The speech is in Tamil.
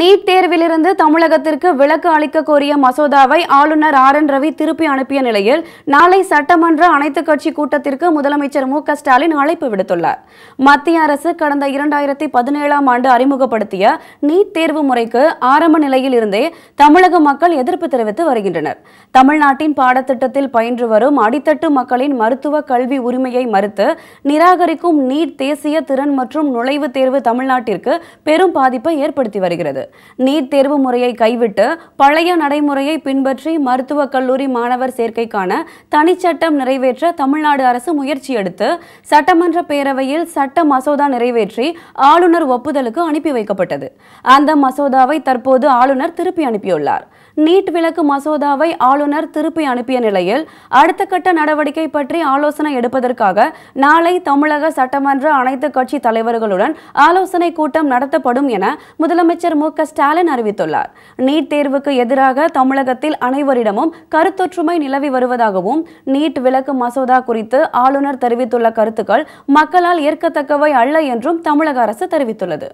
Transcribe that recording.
நீட் தேர்விலிருந்து தமிழகத்திற்கு விலக்கு அளிக்க கோரிய மசோதாவை ஆளுநர் ஆர் என் ரவி திருப்பி அனுப்பிய நிலையில் நாளை சட்டமன்ற அனைத்து கட்சி கூட்டத்திற்கு முதலமைச்சர் மு ஸ்டாலின் அழைப்பு விடுத்துள்ளார் மத்திய அரசு கடந்த இரண்டாயிரத்தி பதினேழாம் ஆண்டு அறிமுகப்படுத்திய நீட் தேர்வு முறைக்கு ஆரம்ப நிலையில் இருந்தே தமிழக மக்கள் எதிர்ப்பு தெரிவித்து வருகின்றனர் தமிழ்நாட்டின் பாடத்திட்டத்தில் பயின்று வரும் அடித்தட்டு மக்களின் மருத்துவ கல்வி உரிமையை மறுத்து நிராகரிக்கும் நீட் தேசிய திறன் மற்றும் நுழைவுத் தேர்வு தமிழ்நாட்டிற்கு பெரும் பாதிப்பை ஏற்படுத்தி வருகிறது வருகிறது நீட் தேர்வு முறையை கைவிட்டு பழைய நடைமுறையை பின்பற்றி மருத்துவக் கல்லூரி மாணவர் சேர்க்கைக்கான தனிச்சட்டம் நிறைவேற்ற தமிழ்நாடு அரசு முயற்சி எடுத்து சட்டமன்ற பேரவையில் சட்ட மசோதா நிறைவேற்றி ஆளுநர் ஒப்புதலுக்கு அனுப்பி வைக்கப்பட்டது அந்த மசோதாவை தற்போது ஆளுநர் திருப்பி அனுப்பியுள்ளார் நீட் விலக்கு மசோதாவை ஆளுநர் திருப்பி அனுப்பிய நிலையில் அடுத்த கட்ட நடவடிக்கை பற்றி ஆலோசனை எடுப்பதற்காக நாளை தமிழக சட்டமன்ற அனைத்து கட்சி தலைவர்களுடன் ஆலோசனை கூட்டம் நடத்தப்படும் என முதலமைச்சர் மு ஸ்டாலின் அறிவித்துள்ளார் நீட் தேர்வுக்கு எதிராக தமிழகத்தில் அனைவரிடமும் கருத்தொற்றுமை நிலவி வருவதாகவும் நீட் விலக்கு மசோதா குறித்து ஆளுநர் தெரிவித்துள்ள கருத்துக்கள் மக்களால் ஏற்கத்தக்கவை அல்ல என்றும் தமிழக அரசு தெரிவித்துள்ளது